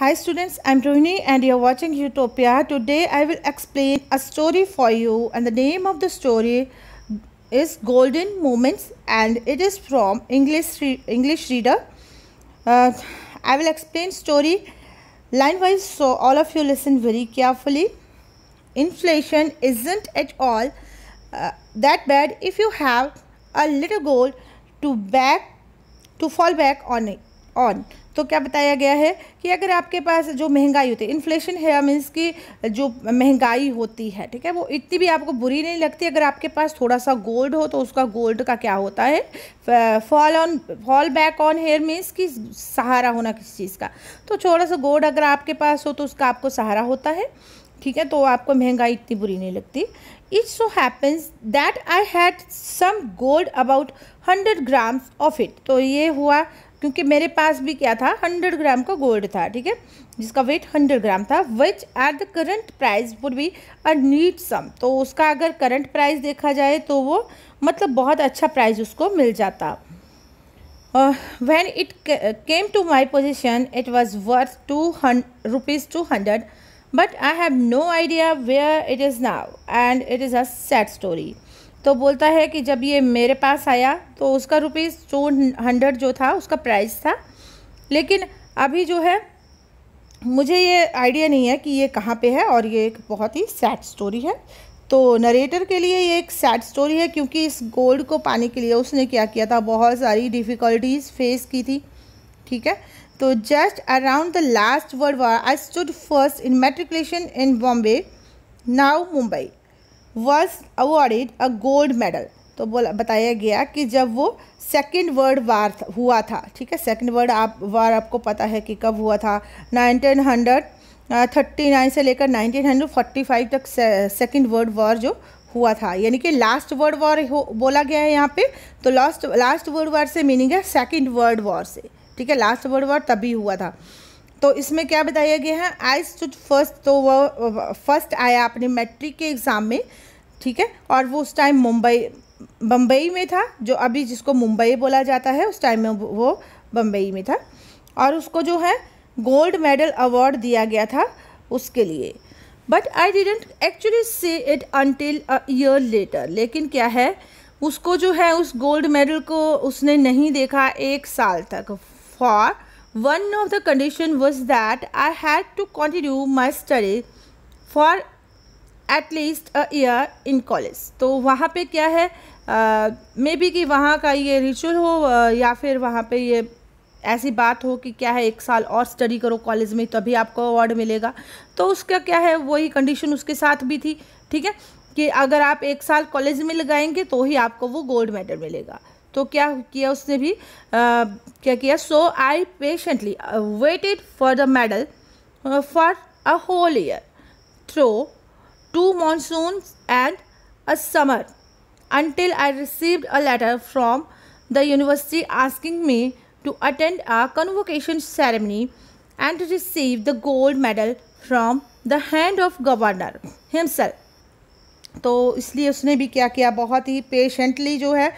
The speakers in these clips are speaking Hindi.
Hi students, I'm Rohini and you're watching Utopia. Today I will explain a story for you and the name of the story is Golden Moments and it is from English re English Reader. Uh, I will explain story line wise so all of you listen very carefully. Inflation isn't at all uh, that bad if you have a little gold to back to fall back on it on तो क्या बताया गया है कि अगर आपके पास जो महंगाई होती है इन्फ्लेशन है मीन्स की जो महंगाई होती है ठीक है वो इतनी भी आपको बुरी नहीं लगती अगर आपके पास थोड़ा सा गोल्ड हो तो उसका गोल्ड का क्या होता है fall on fall back on here means की सहारा होना किसी चीज़ का तो थोड़ा सा गोल्ड अगर आपके पास हो तो उसका आपको सहारा होता है ठीक है तो आपको महंगाई इतनी बुरी नहीं लगती it so happens that I had some gold about hundred grams of it तो ये हुआ क्योंकि मेरे पास भी क्या था हंड्रेड ग्राम का गोल्ड था ठीक है जिसका वेट हंड्रेड ग्राम था which at the current price would be a neat sum तो उसका अगर करंट प्राइस देखा जाए तो वो मतलब बहुत अच्छा प्राइस उसको मिल जाता when it came to my possession it was worth two hundred rupees two hundred but I have no idea where it is now and it is a sad story तो बोलता है कि जब ये मेरे पास आया तो उसका रुपीज़ टू हंड्रेड जो था उसका प्राइस था लेकिन अभी जो है मुझे ये आइडिया नहीं है कि ये कहाँ पे है और ये एक बहुत ही सैड स्टोरी है तो नरेटर के लिए ये एक सैड स्टोरी है क्योंकि इस गोल्ड को पाने के लिए उसने क्या किया था बहुत सारी डिफ़िकल्टीज फेस की थी ठीक है तो just around the last world war I stood first in matriculation in Bombay now Mumbai was awarded a gold medal तो बोला बताया गया कि जब वो सेकेंड वर्ल्ड वार हुआ था ठीक है सेकेंड वर्ल्ड आप वार आपको पता है कि कब हुआ था नाइनटीन हंड्रेड थर्टी नाइन से लेकर नाइनटीन हंड्रेड फोर्टी फाइव तक सेकेंड वर्ल्ड वॉर जो हुआ था यानी कि लास्ट वर्ल्ड वॉर बोला गया है यहाँ पे तो लास्ट लास्ट वर्ल्ड वार से मीनिंग है सेकेंड वर्ल्ड वॉर से ठीक है लास्ट वर्ल्ड वॉर तभी हुआ था तो इसमें क्या बताया गया है आई स्टूड फर्स्ट तो वह फर्स्ट आया अपने मैट्रिक के एग्ज़ाम में ठीक है और वो उस टाइम मुंबई बम्बई में था जो अभी जिसको मुंबई बोला जाता है उस टाइम में वो बम्बई में था और उसको जो है गोल्ड मेडल अवार्ड दिया गया था उसके लिए but I didn't actually see it until a year year later लेकिन क्या है उसको जो है उस गोल्ड मेडल को उसने नहीं देखा एक साल तक for one of the condition was that I had to continue my study for at least a year in college तो वहाँ पे क्या है मे बी कि वहाँ का ये रिचुअल हो uh, या फिर वहाँ पे ये ऐसी बात हो कि क्या है एक साल और स्टडी करो कॉलेज में तभी आपको अवार्ड मिलेगा तो उसका क्या है वही कंडीशन उसके साथ भी थी ठीक है कि अगर आप एक साल कॉलेज में लगाएंगे तो ही आपको वो गोल्ड मेडल मिलेगा तो क्या किया उसने भी आ, क्या किया so I patiently waited for the medal for a whole year through two monsoons and a summer until I received a letter from the university asking me to attend a convocation ceremony and to receive the gold medal from the hand of governor himself तो इसलिए उसने भी क्या किया बहुत ही पेशेंटली जो है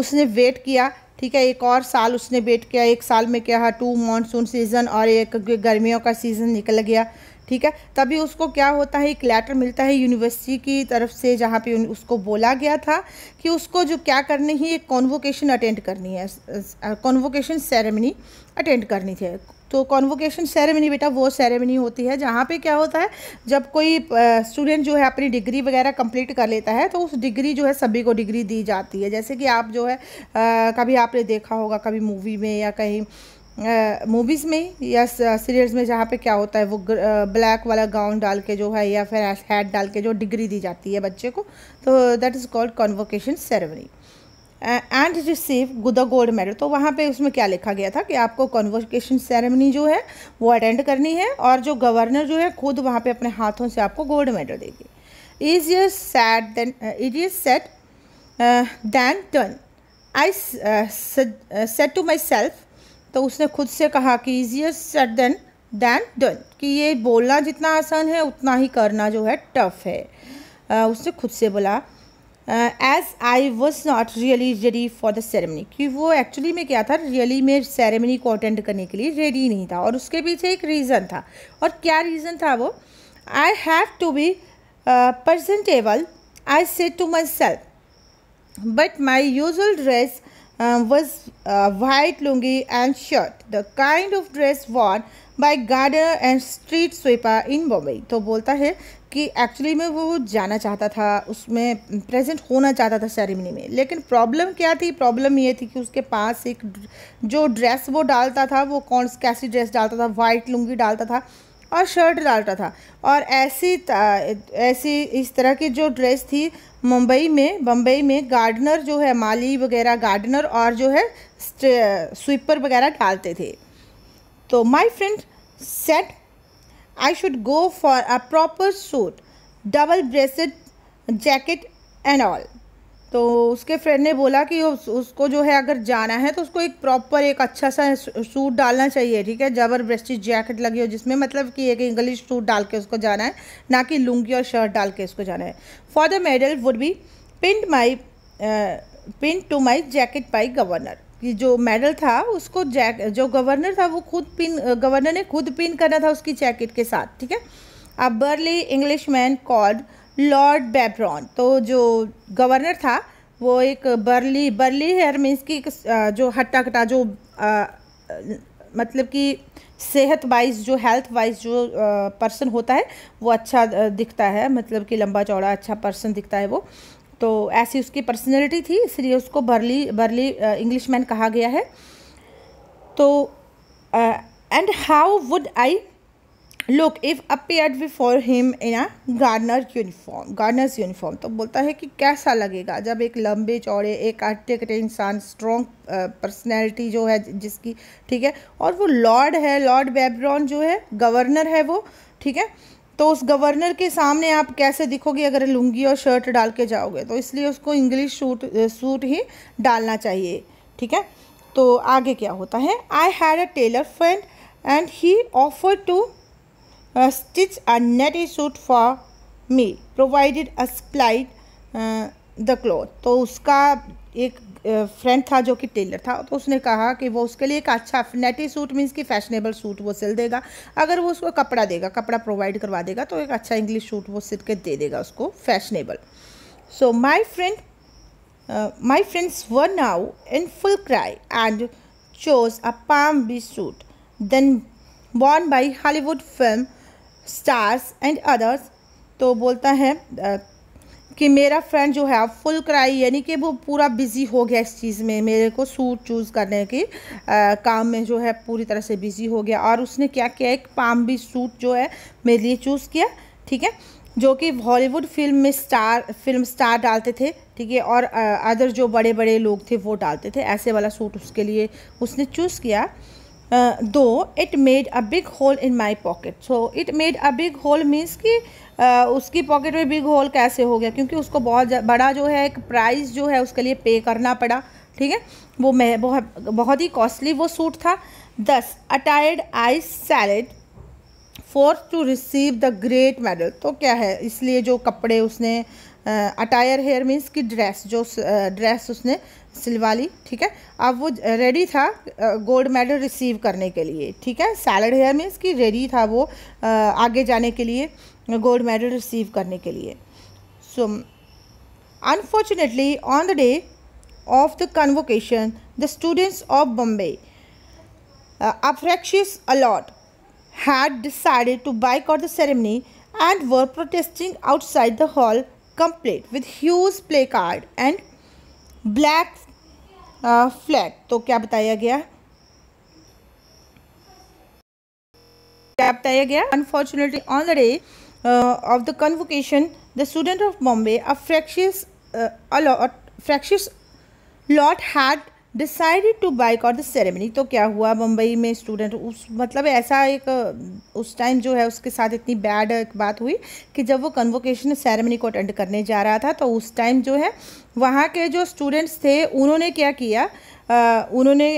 उसने वेट किया ठीक है एक और साल उसने वेट किया एक साल में क्या है टू मानसून सीज़न और एक गर्मियों का सीज़न निकल गया ठीक है तभी उसको क्या होता है एक लेटर मिलता है यूनिवर्सिटी की तरफ से जहाँ पे उसको बोला गया था कि उसको जो क्या करनी है एक कॉन्वोकेशन अटेंड करनी है कॉन्वोकेशन सेरेमनी अटेंड करनी थी तो कॉन्वोकेशन सेरेमनी बेटा वो सेरेमनी होती है जहाँ पे क्या होता है जब कोई स्टूडेंट जो है अपनी डिग्री वगैरह कंप्लीट कर लेता है तो उस डिग्री जो है सभी को डिग्री दी जाती है जैसे कि आप जो है आ, कभी आपने देखा होगा कभी मूवी में या कहीं मूवीज़ में या सीरियल्स में जहाँ पे क्या होता है वो ब्लैक वाला गाउन डाल के जो है या फिर हैड डाल के जो डिग्री दी जाती है बच्चे को तो that is called convocation ceremony and receive good gold medal तो वहाँ पे उसमें क्या लिखा गया था कि आपको कॉन्वोकेशन सेरेमनी जो है वो अटेंड करनी है और जो गवर्नर जो है खुद वहाँ पे अपने हाथों से आपको गोल्ड मेडल देगी is yes said then it is said than turn I said to myself तो उसने खुद से कहा कि easiest said then than done कि ये बोलना जितना आसान है उतना ही करना जो है टफ है उसने खुद से बोला as I was not really ready for the ceremony कि वो एक्चुअली में क्या था रियली में सेरेमनी को अटेंड करने के लिए रेडी नहीं था और उसके पीछे एक रीज़न था और क्या रीज़न था वो I have to be presentable I said to myself but my usual dress um, was uh, white lungi and shirt, the kind of dress worn by gardener and street sweeper in Bombay. तो बोलता है कि एक्चुअली में वो जाना चाहता था उसमें प्रेजेंट होना चाहता था सेरेमनी में लेकिन प्रॉब्लम क्या थी प्रॉब्लम ये थी कि उसके पास एक जो ड्रेस वो डालता था वो कौन कैसी ड्रेस डालता था वाइट लुंगी डालता था और शर्ट डालता था और ऐसी ऐसी इस तरह की जो ड्रेस थी मुंबई में बम्बई में गार्डनर जो है माली वगैरह गार्डनर और जो है स्वीपर वगैरह डालते थे तो my friend said I should go for a proper suit double breasted jacket and all तो उसके फ्रेंड ने बोला कि उस, उसको जो है अगर जाना है तो उसको एक प्रॉपर एक अच्छा सा सूट डालना चाहिए ठीक है जबरदस्ती जैकेट लगी हो जिसमें मतलब कि एक इंग्लिश सूट डाल के उसको जाना है ना कि लुंगी और शर्ट डाल के उसको जाना है for the medal would be pinned my pinned to my jacket by governor कि जो मेडल था उसको जैक जो गवर्नर था वो खुद पिन गवर्नर uh, ने खुद पिन करना था उसकी जैकेट के साथ ठीक है अब burly Englishman called Lord Brabourne तो जो गवर्नर था वो एक बर्ली बर्ली हेयर मीन्स की एक जो हट्टा कट्टा जो आ, मतलब कि सेहत वाइज जो हेल्थ वाइज जो पर्सन होता है वो अच्छा दिखता है मतलब कि लंबा चौड़ा अच्छा पर्सन दिखता है वो तो ऐसी उसकी पर्सनैलिटी थी इसलिए उसको बर्ली बर्ली इंग्लिश मैन कहा गया है तो and how would I look if appear before him in a gardener uniform gardener's uniform तो बोलता है कि कैसा लगेगा जब एक लंबे चौड़े एक कटे इंसान स्ट्रॉन्ग पर्सनैलिटी uh, जो है जिसकी ठीक है और वो लॉर्ड है लॉर्ड बेब्रॉन जो है गवर्नर है वो ठीक है तो उस गवर्नर के सामने आप कैसे दिखोगे अगर लुंगी और शर्ट डाल के जाओगे तो इसलिए उसको इंग्लिश सूट सूट ही डालना चाहिए ठीक है तो आगे क्या होता है I had a tailor friend and he offer to uh, stitch a netty suit for me provided a supplied the cloth तो उसका एक फ्रेंड uh, था जो कि टेलर था तो उसने कहा कि वो उसके लिए एक अच्छा नेटी सूट मीन्स कि फैशनेबल सूट वो सिल देगा अगर वो उसको कपड़ा देगा कपड़ा प्रोवाइड करवा देगा तो एक अच्छा इंग्लिश सूट वो सिल के दे देगा उसको fashionable so my friend my friends were now in full cry and chose a palm beach suit then worn by Hollywood film stars and others तो बोलता है कि मेरा फ्रेंड जो है फुल क्राई यानी कि वो पूरा बिज़ी हो गया इस चीज़ में मेरे को सूट चूज़ करने के काम में जो है पूरी तरह से बिज़ी हो गया और उसने क्या किया एक पाम भी सूट जो है मेरे लिए चूज़ किया ठीक है जो कि हॉलीवुड फिल्म में स्टार फिल्म स्टार डालते थे ठीक है और अदर जो बड़े बड़े लोग थे वो डालते थे ऐसे वाला सूट उसके लिए उसने चूज़ किया though it made a big hole in my pocket so it made a big hole means कि uh, उसकी पॉकेट में बिग होल कैसे हो गया क्योंकि उसको बहुत बड़ा जो है एक प्राइस जो है उसके लिए पे करना पड़ा ठीक है वो मैं बहुत बहुत ही कॉस्टली वो सूट था thus attired I sallied forth to receive the great medal तो क्या है इसलिए जो कपड़े उसने अटायर हेयर मीन्स की ड्रेस जो ड्रेस uh, उसने सिलवाली ठीक है अब वो रेडी था गोल्ड मेडल रिसीव करने के लिए ठीक है सैलड हेयर मीन्स कि रेडी था वो आगे जाने के लिए गोल्ड मेडल रिसीव करने के लिए so unfortunately on the day of the convocation the students of Bombay a fractious a lot had to boycott the ceremony and were protesting outside the hall complete with huge placard and black flag तो क्या बताया गया क्या बताया गया unfortunately on the day of the convocation the student of Bombay a fractious fractious lot had decided to boycott the ceremony तो क्या हुआ मुंबई में स्टूडेंट उस मतलब ऐसा एक उस टाइम जो है उसके साथ इतनी बैड बात हुई कि जब वो कन्वोकेशन सेरेमनी को अटेंड करने जा रहा था तो उस टाइम जो है वहाँ के जो स्टूडेंट्स थे उन्होंने क्या किया आ, उन्होंने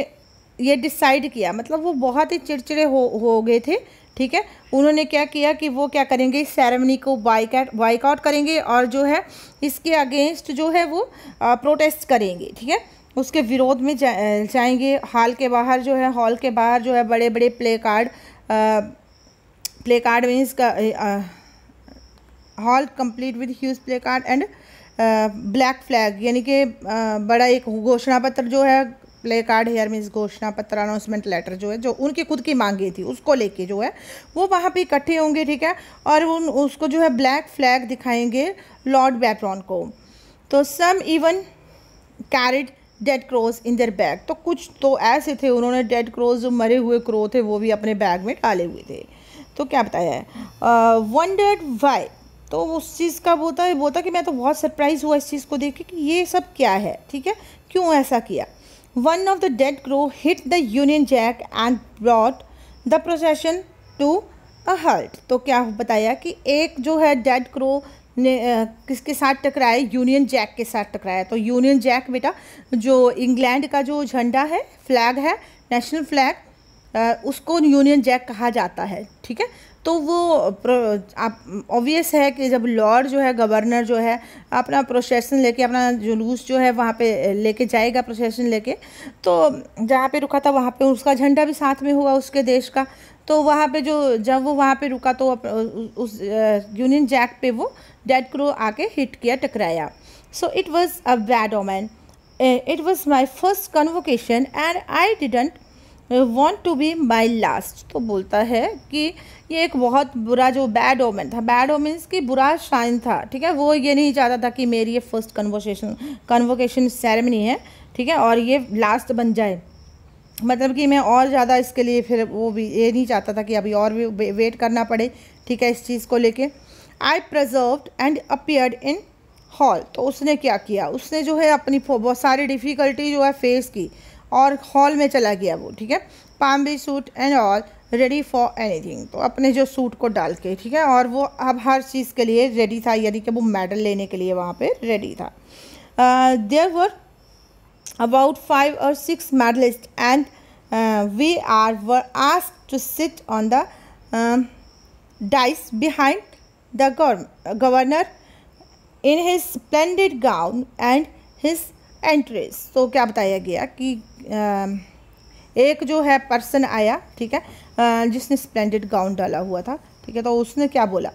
ये डिसाइड किया मतलब वो बहुत ही चिड़चिड़े हो हो गए थे ठीक है उन्होंने क्या किया कि वो क्या करेंगे इस सेरेमनी को बाइकआउट बाइकआउट करेंगे और जो है इसके अगेंस्ट जो है वो प्रोटेस्ट करेंगे ठीक है उसके विरोध में जा, जाएंगे हॉल के बाहर जो है हॉल के बाहर जो है बड़े बड़े placard placard means hall complete with huge placard and black flag यानी कि बड़ा एक घोषणा पत्र जो है प्ले कार्ड हेयर मीन्स घोषणा पत्र अनाउंसमेंट लेटर जो है जो उनकी खुद की मांगी थी उसको लेके जो है वो वहाँ पे इकट्ठे होंगे ठीक है और उन उसको जो है ब्लैक फ्लैग दिखाएंगे लॉर्ड बैट्रॉन को तो some even carried dead crows in their bag तो कुछ तो ऐसे थे उन्होंने डेड क्रोज जो मरे हुए क्रो थे वो भी अपने बैग में डाले हुए थे तो क्या बताया है वन डेड वाई तो उस चीज़ का बोलता है बोलता कि मैं तो बहुत सरप्राइज़ हुआ इस चीज़ को देख के कि ये सब क्या है ठीक है क्यों ऐसा किया one of the dead crow hit the Union Jack and brought the procession to a halt तो क्या बताया कि एक जो है डेड क्रो ने किसके साथ टकराया यूनियन जैक के साथ टकराया तो यूनियन जैक बेटा जो इंग्लैंड का जो झंडा है फ्लैग है नेशनल फ्लैग उसको यूनियन जैक कहा जाता है ठीक है तो वो आप ऑब्वियस है कि जब लॉर्ड जो है गवर्नर जो है अपना प्रोसेसन लेके अपना जुलूस जो है वहाँ पे लेके जाएगा प्रोसेसन लेके तो जहाँ पे रुका था वहाँ पे उसका झंडा भी साथ में हुआ उसके देश का तो वहाँ पे जो जब वो वहाँ पे रुका तो उस यूनियन जैक पे वो डेड क्रो आके हिट किया टकराया so it was a bad omen it was my first convocation and I didn't want to be my last तो बोलता है कि ये एक बहुत बुरा जो बैड ओमेन था बैड ओमेंस की बुरा शाइन था ठीक है वो ये नहीं चाहता था कि मेरी ये फर्स्ट कन्वर्सेशन कन्वोकेशन सेरेमनी है ठीक है और ये लास्ट बन जाए मतलब कि मैं और ज़्यादा इसके लिए फिर वो भी ये नहीं चाहता था कि अभी और भी वेट करना पड़े ठीक है इस चीज़ को लेके I persevered and appeared in hall तो उसने क्या किया उसने जो है अपनी बहुत सारी डिफ़िकल्टी जो है फेस की और हॉल में चला गया वो ठीक है beach suit and all ready for anything तो अपने जो सूट को डाल के ठीक है और वो अब हर चीज़ के लिए रेडी था यानी कि वो मेडल लेने के लिए वहाँ पे रेडी था there were about five or six medallist and we are were asked to sit on the dais behind the governor in his splendid gown and his entries तो क्या बताया गया कि एक जो है पर्सन आया ठीक है जिसने स्प्लेंडेड गाउन डाला हुआ था ठीक है तो उसने क्या बोला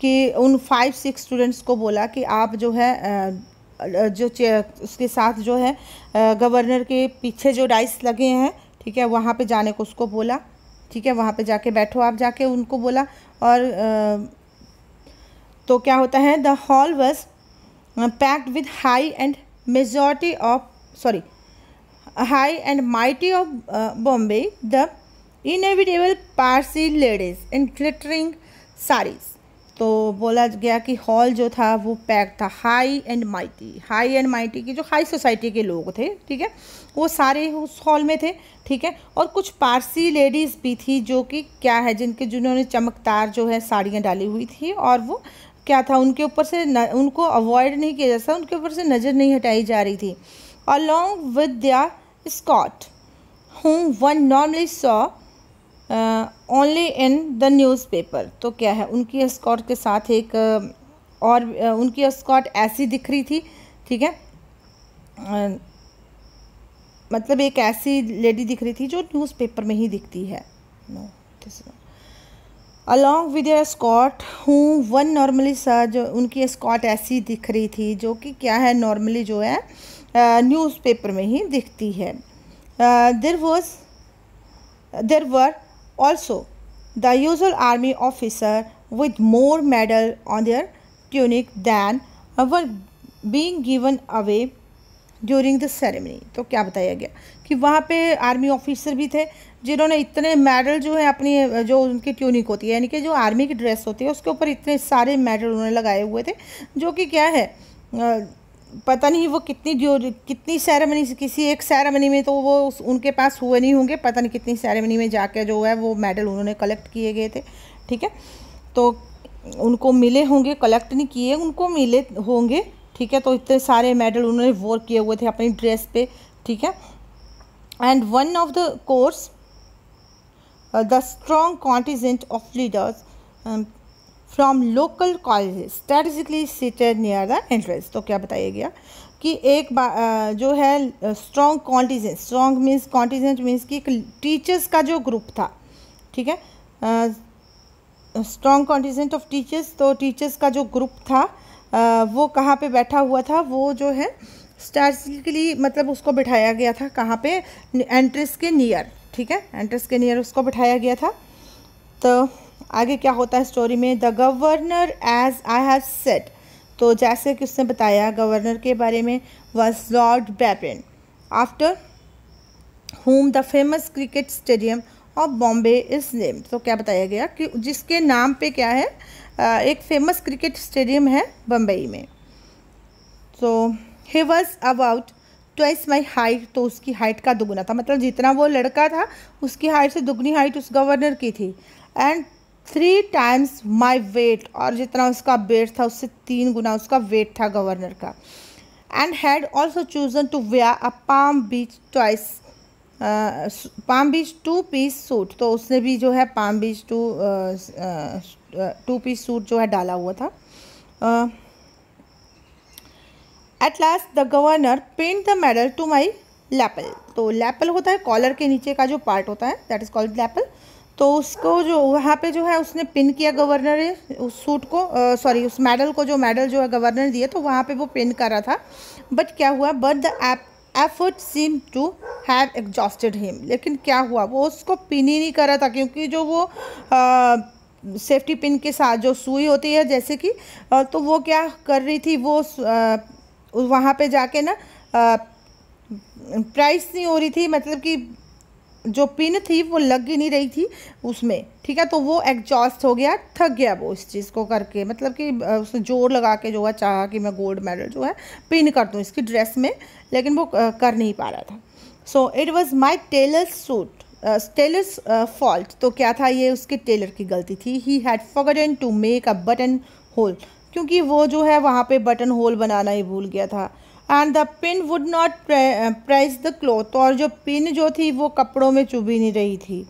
कि उन फाइव सिक्स स्टूडेंट्स को बोला कि आप जो है जो उसके साथ जो है गवर्नर के पीछे जो डाइस लगे हैं ठीक है वहाँ पे जाने को उसको बोला ठीक है वहाँ पे जाके बैठो आप जाके उनको बोला और तो क्या होता है the hall was packed with high and majority of sorry high and mighty of uh, Bombay, the inevitable Parsi ladies in glittering sarees तो बोला गया कि हॉल जो था वो पैक था high and mighty high and mighty के जो हाई सोसाइटी के लोग थे ठीक है वो सारे उस हॉल में थे ठीक है और कुछ पारसी लेडीज़ भी थी जो कि क्या है जिनके जिन्होंने चमकदार जो है साड़ियाँ डाली हुई थी और वो क्या था उनके ऊपर से न, उनको अवॉइड नहीं किया जा सकता उनके ऊपर से नज़र नहीं हटाई जा रही थी along with the escort whom one normally saw only in the newspaper तो क्या है उनकी स्कॉट के साथ एक uh, और uh, उनकी स्कॉट ऐसी दिख रही थी ठीक है uh, मतलब एक ऐसी लेडी दिख रही थी जो न्यूज़पेपर में ही दिखती है no this along with escort whom one normally saw जो उनकी स्कॉट ऐसी दिख रही थी जो कि क्या है नॉर्मली जो है न्यूज़पेपर में ही दिखती है there was there were also the usual army officer with more medal on their tunic than were being given away during the ceremony तो क्या बताया गया कि वहाँ पे आर्मी ऑफिसर भी थे जिन्होंने इतने मेडल जो है अपनी जो उनकी ट्यूनिक होती है यानी कि जो आर्मी की ड्रेस होती है उसके ऊपर इतने सारे मेडल उन्होंने लगाए हुए थे जो कि क्या है पता नहीं वो कितनी ड्यू कितनी सेरेमनी किसी एक सेरेमनी में तो वो उस, उनके पास हुए नहीं होंगे पता नहीं कितनी सेरेमनी में जाके जो है वो मेडल उन्होंने कलेक्ट किए गए थे ठीक है तो उनको मिले होंगे कलेक्ट नहीं किए उनको मिले होंगे ठीक है तो इतने सारे मेडल उन्होंने वॉर किए हुए थे अपनी ड्रेस पे ठीक है and one of the course Uh, the strong contingent of leaders um, from local college strategically seated near the entrance तो क्या बताया गया कि एक आ, uh, जो है strong contingent strong means contingent means कि टीचर्स का जो ग्रुप था ठीक है स्ट्रॉन्ग कॉन्टीजेंट ऑफ टीचर्स तो टीचर्स का जो ग्रुप था आ, uh, वो कहाँ पे बैठा हुआ था वो जो है स्ट्रेटजिकली मतलब उसको बिठाया गया था कहाँ पे एंट्रेंस के नियर ठीक है एंट्रेंस के नियर उसको बिठाया गया था तो आगे क्या होता है स्टोरी में the governor as I have said तो जैसे कि उसने बताया गवर्नर के बारे में वॉज लॉर्ड बैपिन after whom the famous cricket stadium of Bombay is name तो क्या बताया गया कि जिसके नाम पे क्या है एक फेमस क्रिकेट स्टेडियम है बम्बई में तो he was about twice my height तो उसकी हाइट का दोगुना था मतलब जितना वो लड़का था उसकी हाइट से दुगनी हाइट उस गवर्नर की थी and three times my weight और जितना उसका वेट था उससे तीन गुना उसका वेट था गवर्नर का and had also chosen to wear a palm beach twice palm beach two piece suit तो उसने भी जो है palm beach two two piece suit जो है डाला हुआ था uh, at last the governor pinned the medal to my lapel तो लैपल होता है कॉलर के नीचे का जो पार्ट होता है दैट इज़ कॉल्ड लैपल तो उसको जो वहाँ पे जो है उसने पिन किया गवर्नर ने उस सूट को सॉरी उस मेडल को जो मेडल जो है गवर्नर दिया तो वहाँ पे वो पिन कर रहा था बट क्या हुआ but the effort seem to have exhausted him लेकिन क्या हुआ वो उसको पिन ही नहीं कर रहा था क्योंकि जो वो सेफ्टी पिन के साथ जो सुई होती है जैसे कि तो वो क्या कर रही थी वो वहाँ पे जाके ना प्राइस नहीं हो रही थी मतलब कि जो पिन थी वो लग ही नहीं रही थी उसमें ठीक है तो वो एग्जॉस्ट हो गया थक गया वो इस चीज़ को करके मतलब कि उसने जोर लगा के जो है चाहा कि मैं गोल्ड मेडल जो है पिन कर दूँ इसकी ड्रेस में लेकिन वो कर नहीं पा रहा था so it was my tailor suit tailor fault तो क्या था ये उसके टेलर की गलती थी ही had forgotten to make a button hole क्योंकि वो जो है वहाँ पे बटन होल बनाना ही भूल गया था and the pin would not press the cloth और जो पिन जो थी वो कपड़ों में चुभी नहीं रही थी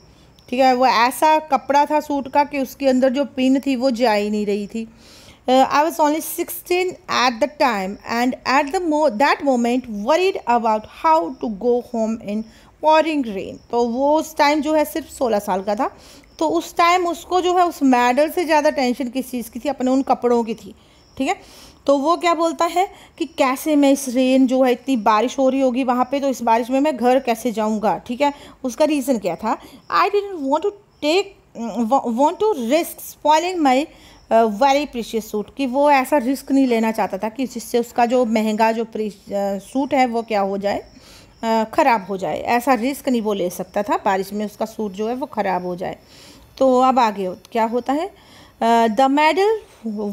ठीक है वो ऐसा कपड़ा था सूट का कि उसके अंदर जो पिन थी वो जा ही नहीं रही थी I was only sixteen at the time and at the mo that moment worried about how to go home in pouring rain तो वो उस टाइम जो है सिर्फ सोलह साल का था तो उस टाइम उसको जो है उस मेडल से ज़्यादा टेंशन किस चीज़ की थी अपने उन कपड़ों की थी ठीक है तो वो क्या बोलता है कि कैसे मैं इस रेन जो है इतनी बारिश हो रही होगी वहाँ पे तो इस बारिश में मैं घर कैसे जाऊँगा ठीक है उसका रीज़न क्या था I didn't want to take want to risk spoiling my very precious suit कि वो ऐसा रिस्क नहीं लेना चाहता था कि जिससे उसका जो महंगा जो सूट uh, है वो क्या हो जाए ख़राब हो जाए ऐसा रिस्क नहीं वो ले सकता था बारिश में उसका सूट जो है वो ख़राब हो जाए तो अब आगे क्या होता है the medal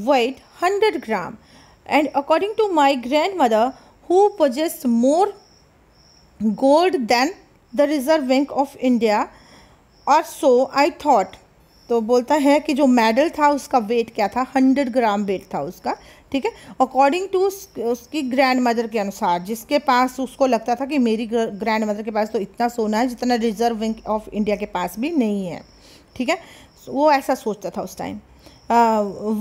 weight hundred gram and according to my grandmother who possesses more gold than the Reserve Bank of India और सो आई थॉट तो बोलता है कि जो मेडल था उसका वेट क्या था हंड्रेड ग्राम वेट था उसका ठीक है अकॉर्डिंग टू उसकी ग्रैंड मदर के अनुसार जिसके पास उसको लगता था कि मेरी ग्रैंड मदर के पास तो इतना सोना है जितना रिजर्व बैंक ऑफ इंडिया के पास भी नहीं है ठीक है वो ऐसा सोचता था उस time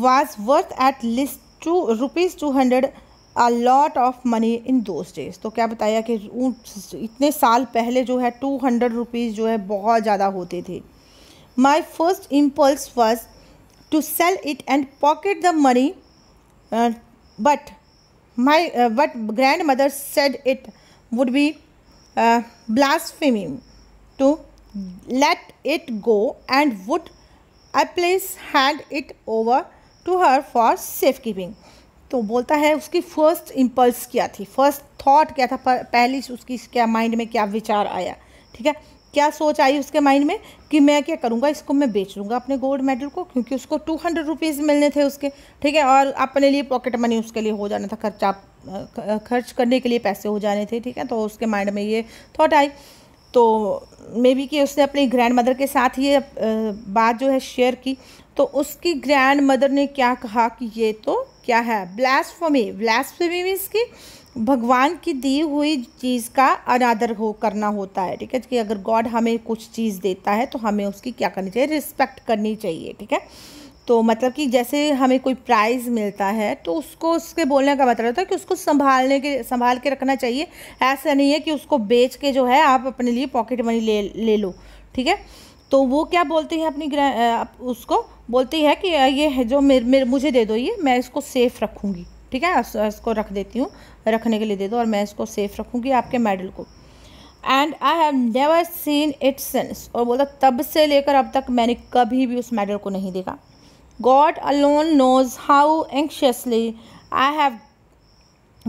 was worth at least two rupees two hundred a lot of money in those days तो क्या बताया कि इतने साल पहले जो है टू हंड्रेड रुपीज़ जो है बहुत ज़्यादा होते थे my first impulse was to sell it and pocket the money but my but grandmother said it would be blast to let it go and would I place hand it over to her for safekeeping तो बोलता है उसकी फर्स्ट इम्पल्स क्या थी फर्स्ट थाट क्या था पहली उसकी क्या माइंड में क्या विचार आया ठीक है क्या सोच आई उसके माइंड में कि मैं क्या करूँगा इसको मैं बेच लूँगा अपने गोल्ड मेडल को क्योंकि उसको टू हंड्रेड रुपीज़ मिलने थे उसके ठीक है और अपने लिए पॉकेट मनी उसके लिए हो जाना था खर्चा खर्च करने के लिए पैसे हो जाने थे ठीक है तो उसके माइंड में ये थॉट आई तो मे बी कि उसने अपनी ग्रैंड मदर के साथ ये बात जो है शेयर की तो उसकी ग्रैंड मदर ने क्या कहा कि ये तो क्या है ब्लैस ब्लास्फमी मीन्स की भगवान की दी हुई चीज़ का अनादर हो करना होता है ठीक है कि अगर गॉड हमें कुछ चीज़ देता है तो हमें उसकी क्या करनी चाहिए रिस्पेक्ट करनी चाहिए ठीक है तो मतलब कि जैसे हमें कोई प्राइज़ मिलता है तो उसको उसके बोलने का मतलब होता है कि उसको संभालने के संभाल के रखना चाहिए ऐसा नहीं है कि उसको बेच के जो है आप अपने लिए पॉकेट मनी ले ले लो ठीक है तो वो क्या बोलती है अपनी ग्रह उसको बोलती है कि ये जो मेरे मुझे दे दो ये मैं इसको सेफ़ रखूँगी ठीक है इसको रख देती हूँ रखने के लिए दे दो और मैं इसको सेफ रखूँगी आपके मेडल को and I have never seen it since और बोला तब से लेकर अब तक मैंने कभी भी उस मेडल को नहीं देखा God alone knows how anxiously I have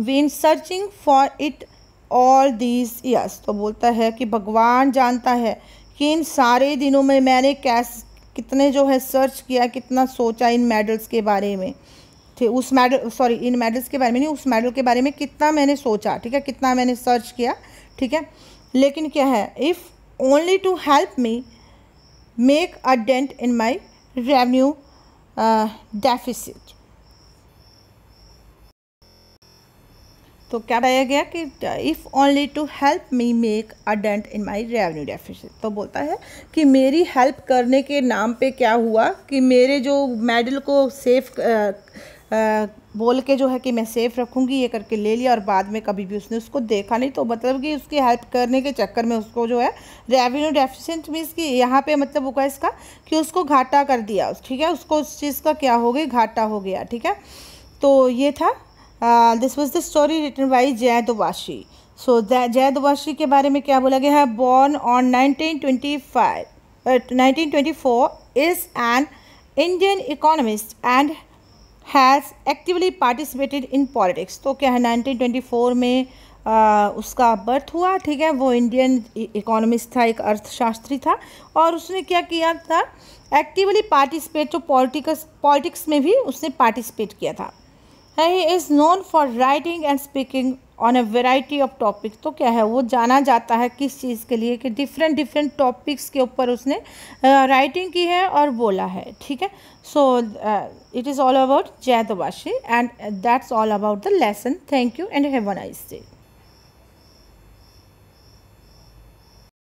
been searching for it all these years तो बोलता है कि भगवान जानता है कि इन सारे दिनों में मैंने कैस कितने जो है सर्च किया कितना सोचा इन मेडल्स के बारे में ठीक उस मेडल सॉरी इन मेडल्स के बारे में नहीं उस मेडल के बारे में कितना मैंने सोचा ठीक है कितना मैंने सर्च किया ठीक है लेकिन क्या है if only to help me make a dent in my revenue deficit तो क्या बताया गया कि if only to help me make a dent in my revenue deficit तो बोलता है कि मेरी हेल्प करने के नाम पे क्या हुआ कि मेरे जो मेडल को सेफ बोल के जो है कि मैं सेफ़ रखूँगी ये करके ले लिया और बाद में कभी भी उसने उसको देखा नहीं तो मतलब कि उसकी हेल्प करने के चक्कर में उसको जो है रेवेन्यू डेफिशेंट मीन्स कि यहाँ पे मतलब हुआ इसका कि उसको घाटा कर दिया ठीक है उसको उस चीज़ का क्या हो गई घाटा हो गया ठीक है तो ये था this was the story written by Jai Dubashi सो जय दुबाशी के बारे में क्या बोला गया है born on nineteen twenty five nineteen twenty four is an Indian economist and has actively participated in politics तो क्या है 1924 में आ, uh, उसका बर्थ हुआ ठीक है वो इंडियन इकोनॉमिस्ट e-, था एक अर्थशास्त्री था और उसने क्या किया था एक्टिवली पार्टिसिपेट जो पॉलिटिकस पॉलिटिक्स में भी उसने पार्टिसिपेट किया था he is known for writing and speaking on a variety of topic तो क्या है वो जाना जाता है किस चीज़ के लिए कि डिफरेंट डिफरेंट टॉपिक्स के ऊपर उसने राइटिंग uh, की है और बोला है ठीक है so it is all about जैदवाशी and that's all about the lesson thank you and have a nice day